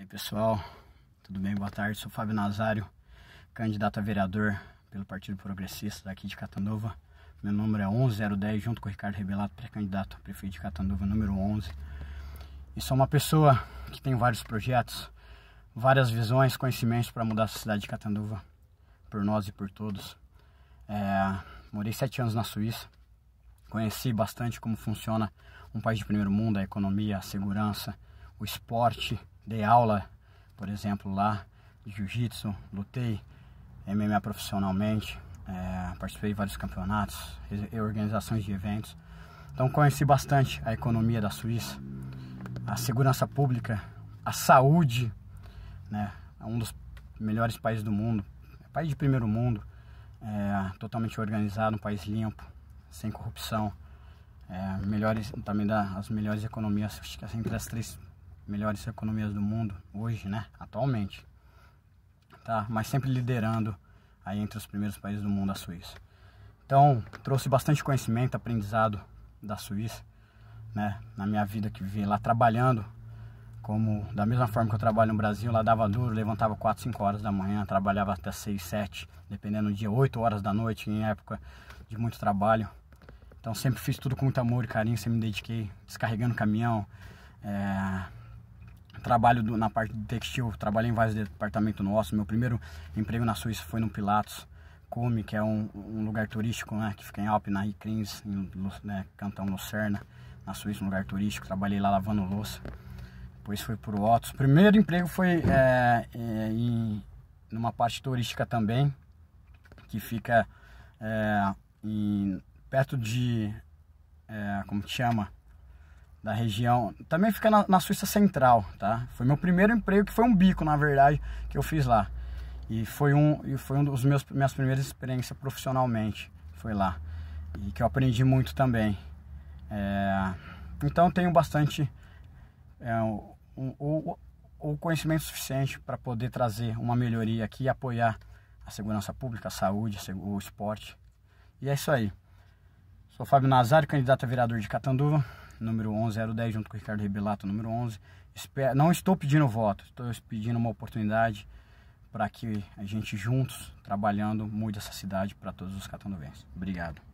E aí, pessoal, tudo bem? Boa tarde, sou Fábio Nazário, candidato a vereador pelo Partido Progressista daqui de Catanduva. Meu número é 11010, junto com o Ricardo Rebelato, pré-candidato a prefeito de Catanduva, número 11. E sou uma pessoa que tem vários projetos, várias visões, conhecimentos para mudar a cidade de Catanduva, por nós e por todos. É, morei sete anos na Suíça, conheci bastante como funciona um país de primeiro mundo, a economia, a segurança, o esporte, dei aula, por exemplo, lá de jiu-jitsu, lutei MMA profissionalmente, é, participei de vários campeonatos e organizações de eventos. Então conheci bastante a economia da Suíça, a segurança pública, a saúde, né? É um dos melhores países do mundo, é país de primeiro mundo, é, totalmente organizado, um país limpo, sem corrupção, é, melhores também das melhores economias, acho que entre as três melhores economias do mundo hoje, né? Atualmente. Tá? Mas sempre liderando aí entre os primeiros países do mundo a Suíça. Então, trouxe bastante conhecimento, aprendizado da Suíça, né? Na minha vida que vivi lá trabalhando, como da mesma forma que eu trabalho no Brasil, lá dava duro, levantava 4, 5 horas da manhã, trabalhava até 6, 7, dependendo do dia, 8 horas da noite, em época de muito trabalho. Então sempre fiz tudo com muito amor e carinho, sempre me dediquei, descarregando caminhão, é, Trabalho do, na parte de textil, trabalhei em vários departamentos nossos. Meu primeiro emprego na Suíça foi no Pilatos. Cume, que é um, um, lugar turístico, né? Que fica em Alpe, na Ricrins, em né, Cantão Lucerna, na Suíça, um lugar turístico. Trabalhei lá lavando louça. Depois fui pro Otos. Primeiro emprego foi é, é, em numa parte turística também, que fica é, em, perto de. É, como que chama? da região. Também fica na, na, Suíça Central, tá? Foi meu primeiro emprego, que foi um bico, na verdade, que eu fiz lá. E foi um, e foi um dos meus minhas primeiras experiências profissionalmente, foi lá. E que eu aprendi muito também. É... Então tenho bastante é, o, o conhecimento suficiente para poder trazer uma melhoria aqui e apoiar a segurança pública, a saúde, o esporte. E é isso aí. Sou Fábio Nazário, candidato a vereador de Catanduva número 010, junto com o Ricardo Rebelato, número 11. Não estou pedindo voto, estou pedindo uma oportunidade para que a gente juntos, trabalhando, mude essa cidade para todos os catanduvenses. Obrigado.